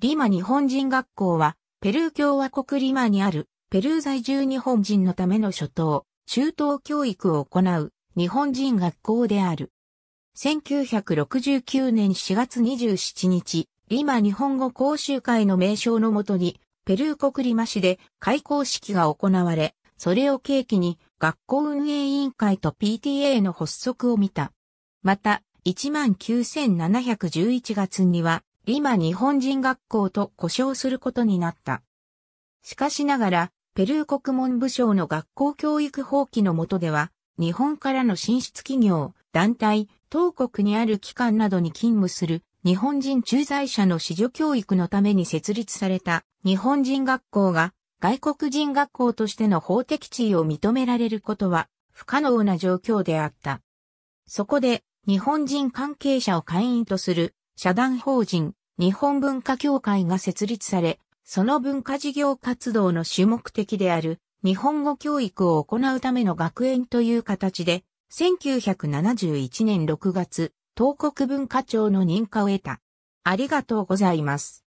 リマ日本人学校は、ペルー共和国リマにある、ペルー在住日本人のための初等、中等教育を行う、日本人学校である。1969年4月27日、リマ日本語講習会の名称のもとに、ペルー国リマ市で開校式が行われ、それを契機に学校運営委員会と PTA の発足を見た。また、19,711月には今日本人学校と呼称することになった。しかしながら、ペルー国文部省の学校教育法規の下では、日本からの進出企業、団体、当国にある機関などに勤務する日本人駐在者の子女教育のために設立された日本人学校が外国人学校としての法的地位を認められることは不可能な状況であった。そこで日本人関係者を会員とする社団法人日本文化協会が設立され、その文化事業活動の主目的である日本語教育を行うための学園という形で、1971年6月、東国文化庁の認可を得た。ありがとうございます。